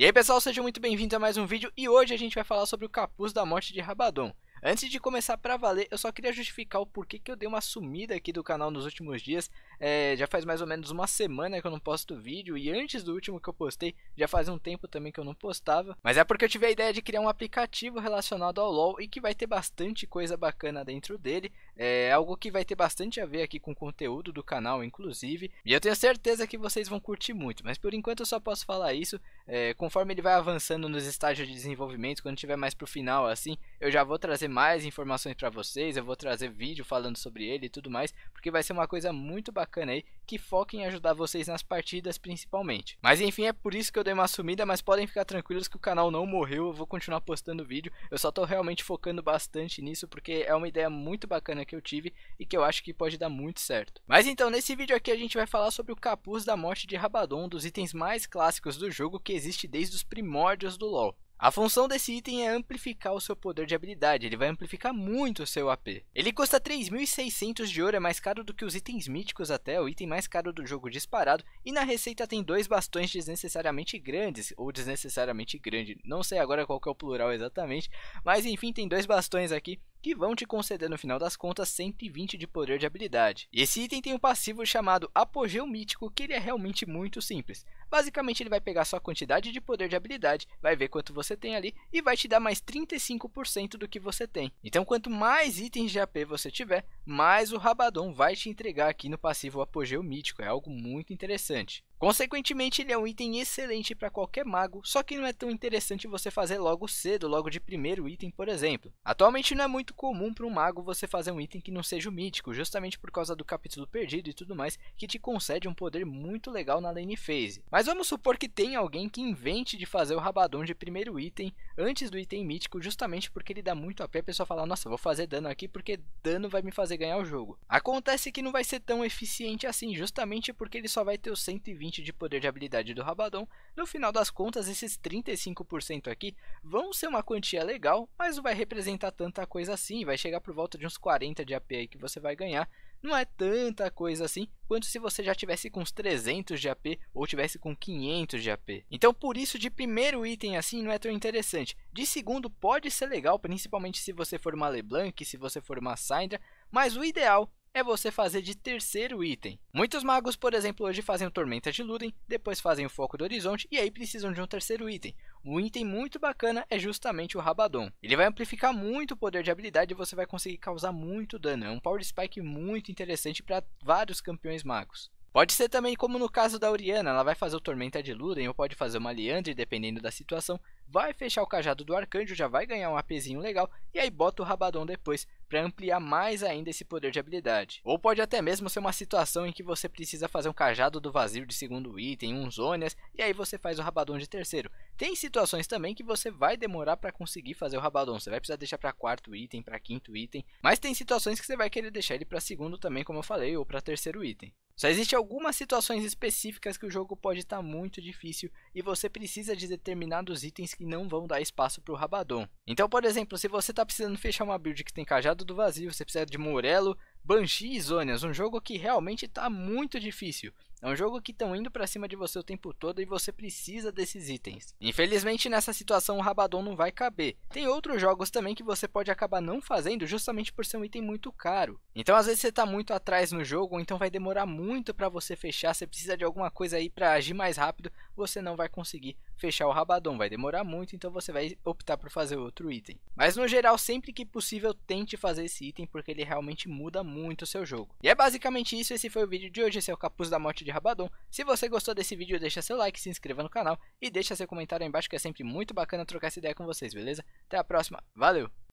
E aí pessoal, sejam muito bem-vindos a mais um vídeo e hoje a gente vai falar sobre o capuz da morte de Rabadon. Antes de começar pra valer, eu só queria justificar o porquê que eu dei uma sumida aqui do canal nos últimos dias. É, já faz mais ou menos uma semana que eu não posto vídeo e antes do último que eu postei, já faz um tempo também que eu não postava. Mas é porque eu tive a ideia de criar um aplicativo relacionado ao LoL e que vai ter bastante coisa bacana dentro dele. É algo que vai ter bastante a ver aqui com o conteúdo do canal, inclusive. E eu tenho certeza que vocês vão curtir muito. Mas por enquanto eu só posso falar isso. É, conforme ele vai avançando nos estágios de desenvolvimento, quando tiver mais pro final, assim, eu já vou trazer mais informações para vocês. Eu vou trazer vídeo falando sobre ele e tudo mais. Porque vai ser uma coisa muito bacana aí que foca em ajudar vocês nas partidas principalmente. Mas enfim, é por isso que eu dei uma sumida, mas podem ficar tranquilos que o canal não morreu, eu vou continuar postando vídeo. Eu só tô realmente focando bastante nisso porque é uma ideia muito bacana que eu tive e que eu acho que pode dar muito certo. Mas então, nesse vídeo aqui a gente vai falar sobre o Capuz da Morte de Rabadon, um dos itens mais clássicos do jogo que existe desde os primórdios do LoL. A função desse item é amplificar o seu poder de habilidade, ele vai amplificar muito o seu AP. Ele custa 3.600 de ouro, é mais caro do que os itens míticos até, o item mais caro do jogo disparado, e na receita tem dois bastões desnecessariamente grandes, ou desnecessariamente grande, não sei agora qual é o plural exatamente, mas enfim, tem dois bastões aqui que vão te conceder no final das contas 120 de poder de habilidade. E esse item tem um passivo chamado Apogeu Mítico, que ele é realmente muito simples. Basicamente ele vai pegar sua quantidade de poder de habilidade, vai ver quanto você tem ali e vai te dar mais 35% do que você tem. Então quanto mais itens de AP você tiver, mais o Rabadon vai te entregar aqui no passivo Apogeu Mítico, é algo muito interessante. Consequentemente, ele é um item excelente para qualquer mago, só que não é tão interessante você fazer logo cedo, logo de primeiro item, por exemplo. Atualmente não é muito comum para um mago você fazer um item que não seja o mítico, justamente por causa do capítulo perdido e tudo mais, que te concede um poder muito legal na lane phase. Mas vamos supor que tem alguém que invente de fazer o Rabadon de primeiro item, antes do item mítico, justamente porque ele dá muito a pé a pessoa falar, nossa, vou fazer dano aqui porque dano vai me fazer ganhar o jogo. Acontece que não vai ser tão eficiente assim, justamente porque ele só vai ter os 120 20 de poder de habilidade do Rabadon, no final das contas esses 35% aqui vão ser uma quantia legal, mas não vai representar tanta coisa assim, vai chegar por volta de uns 40 de AP aí que você vai ganhar, não é tanta coisa assim quanto se você já tivesse com uns 300 de AP ou tivesse com 500 de AP. Então por isso de primeiro item assim não é tão interessante. De segundo pode ser legal, principalmente se você for uma LeBlanc, se você for uma Syndra, mas o ideal é você fazer de terceiro item. Muitos magos, por exemplo, hoje fazem o Tormenta de Luden, depois fazem o Foco do Horizonte e aí precisam de um terceiro item. Um item muito bacana é justamente o Rabadon. Ele vai amplificar muito o poder de habilidade e você vai conseguir causar muito dano. É um Power Spike muito interessante para vários campeões magos. Pode ser também como no caso da Oriana, ela vai fazer o Tormenta de Luden ou pode fazer uma Leandre, dependendo da situação, vai fechar o cajado do Arcanjo, já vai ganhar um APzinho legal, e aí bota o Rabadon depois, para ampliar mais ainda esse poder de habilidade. Ou pode até mesmo ser uma situação em que você precisa fazer um cajado do vazio de segundo item, um Zonias, e aí você faz o Rabadon de terceiro. Tem situações também que você vai demorar para conseguir fazer o Rabadon, você vai precisar deixar para quarto item, para quinto item, mas tem situações que você vai querer deixar ele para segundo também, como eu falei, ou para terceiro item. Só existem algumas situações específicas que o jogo pode estar tá muito difícil e você precisa de determinados itens que não vão dar espaço para o Rabadon. Então, por exemplo, se você está precisando fechar uma build que tem cajado do vazio, você precisa de Morello. Banshee e Zonias, um jogo que realmente está muito difícil. É um jogo que estão indo para cima de você o tempo todo e você precisa desses itens. Infelizmente nessa situação o Rabadon não vai caber. Tem outros jogos também que você pode acabar não fazendo justamente por ser um item muito caro. Então às vezes você está muito atrás no jogo, ou então vai demorar muito para você fechar, você precisa de alguma coisa aí para agir mais rápido, você não vai conseguir fechar o Rabadon, vai demorar muito, então você vai optar por fazer outro item. Mas no geral, sempre que possível, tente fazer esse item porque ele realmente muda muito o seu jogo. E é basicamente isso, esse foi o vídeo de hoje, esse é o Capuz da Morte de Rabadon. Se você gostou desse vídeo, deixa seu like, se inscreva no canal e deixa seu comentário aí embaixo que é sempre muito bacana trocar essa ideia com vocês, beleza? Até a próxima, valeu!